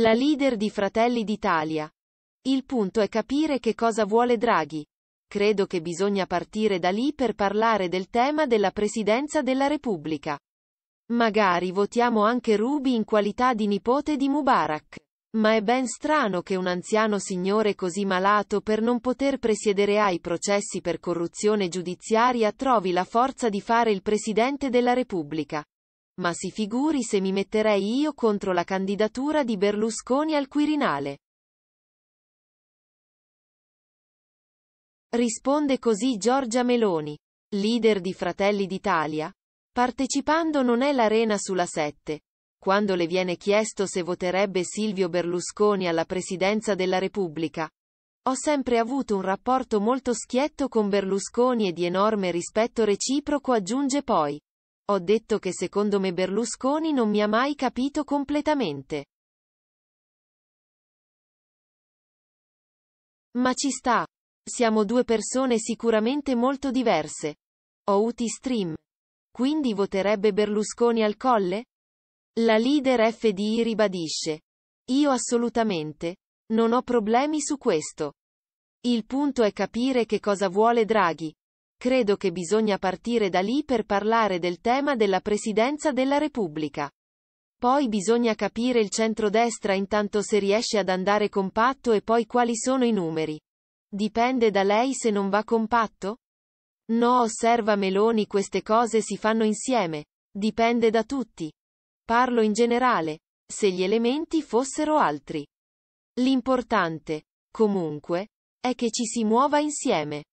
La leader di Fratelli d'Italia. Il punto è capire che cosa vuole Draghi. Credo che bisogna partire da lì per parlare del tema della Presidenza della Repubblica. Magari votiamo anche Ruby in qualità di nipote di Mubarak. Ma è ben strano che un anziano signore così malato per non poter presiedere ai processi per corruzione giudiziaria trovi la forza di fare il Presidente della Repubblica. Ma si figuri se mi metterei io contro la candidatura di Berlusconi al Quirinale. Risponde così Giorgia Meloni, leader di Fratelli d'Italia, partecipando non è l'arena sulla 7. Quando le viene chiesto se voterebbe Silvio Berlusconi alla presidenza della Repubblica, ho sempre avuto un rapporto molto schietto con Berlusconi e di enorme rispetto reciproco aggiunge poi. Ho detto che secondo me Berlusconi non mi ha mai capito completamente. Ma ci sta. Siamo due persone sicuramente molto diverse. Ho uti stream. Quindi voterebbe Berlusconi al colle? La leader FDI ribadisce. Io assolutamente. Non ho problemi su questo. Il punto è capire che cosa vuole Draghi, Credo che bisogna partire da lì per parlare del tema della Presidenza della Repubblica. Poi bisogna capire il centrodestra intanto se riesce ad andare compatto e poi quali sono i numeri. Dipende da lei se non va compatto? No, osserva Meloni, queste cose si fanno insieme. Dipende da tutti. Parlo in generale, se gli elementi fossero altri. L'importante, comunque, è che ci si muova insieme.